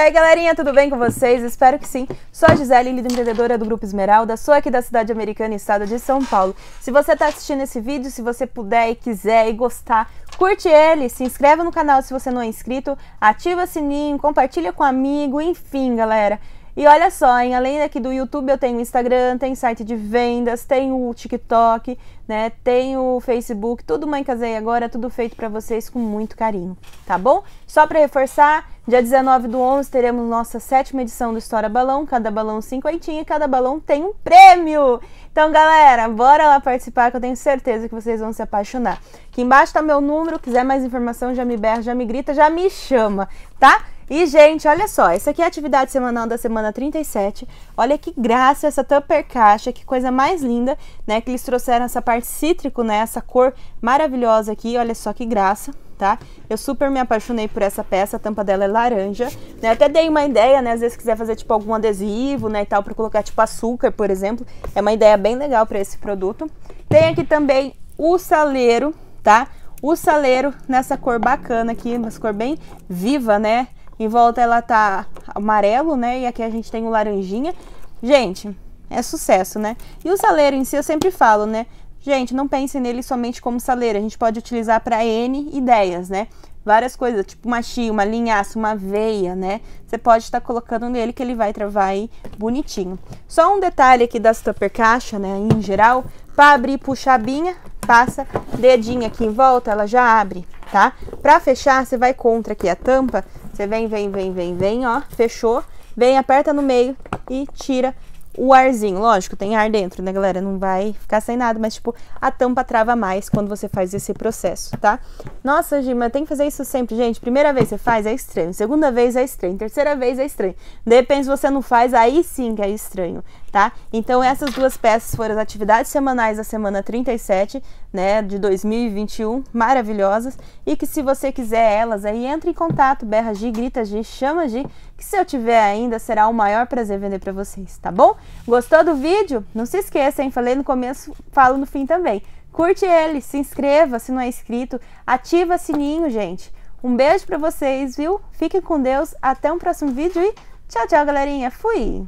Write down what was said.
aí, galerinha, tudo bem com vocês? Espero que sim. Sou a Gisele, líder empreendedora do Grupo Esmeralda, sou aqui da cidade americana, estado de São Paulo. Se você está assistindo esse vídeo, se você puder e quiser e gostar, curte ele, se inscreva no canal se você não é inscrito, ativa o sininho, compartilha com um amigo, enfim, galera. E olha só, hein, além aqui do YouTube, eu tenho Instagram, tem site de vendas, tem o TikTok, né? Tem o Facebook, tudo mãe casei agora, tudo feito para vocês com muito carinho, tá bom? Só para reforçar, Dia 19 do 11 teremos nossa sétima edição do História Balão, cada balão cinquentinha e cada balão tem um prêmio! Então, galera, bora lá participar que eu tenho certeza que vocês vão se apaixonar. Aqui embaixo tá meu número, quiser mais informação, já me berra, já me grita, já me chama, tá? E, gente, olha só, essa aqui é a atividade semanal da semana 37. Olha que graça essa tupper caixa, que coisa mais linda, né? Que eles trouxeram essa parte cítrico, né? Essa cor maravilhosa aqui, olha só que graça tá? Eu super me apaixonei por essa peça, a tampa dela é laranja. Né? Até dei uma ideia, né? Às vezes quiser fazer tipo algum adesivo, né, e tal, para colocar tipo açúcar, por exemplo. É uma ideia bem legal para esse produto. Tem aqui também o saleiro, tá? O saleiro nessa cor bacana aqui, uma cor bem viva, né? Em volta ela tá amarelo, né? E aqui a gente tem o laranjinha. Gente, é sucesso, né? E o saleiro em si eu sempre falo, né? Gente, não pense nele somente como saleira, a gente pode utilizar para N ideias, né? Várias coisas, tipo uma chia, uma linhaça, uma veia, né? Você pode estar tá colocando nele que ele vai travar aí bonitinho. Só um detalhe aqui das tupper caixa, né, em geral, para abrir, puxar a binha, passa dedinho aqui em volta, ela já abre, tá? Para fechar, você vai contra aqui a tampa, você vem, vem, vem, vem, vem, ó, fechou, vem, aperta no meio e tira o arzinho, lógico, tem ar dentro, né, galera? Não vai ficar sem nada, mas tipo, a tampa trava mais quando você faz esse processo, tá? Nossa, Gima, tem que fazer isso sempre, gente. Primeira vez você faz, é estranho. Segunda vez é estranho. Terceira vez é estranho. Depende se você não faz, aí sim que é estranho tá? Então essas duas peças foram as atividades semanais da semana 37, né, de 2021, maravilhosas, e que se você quiser elas aí, entre em contato, berra G, grita G, chama G, que se eu tiver ainda será o maior prazer vender para vocês, tá bom? Gostou do vídeo? Não se esqueça, hein, falei no começo, falo no fim também. Curte ele, se inscreva se não é inscrito, ativa sininho, gente. Um beijo para vocês, viu? Fiquem com Deus, até um próximo vídeo e tchau, tchau, galerinha. Fui!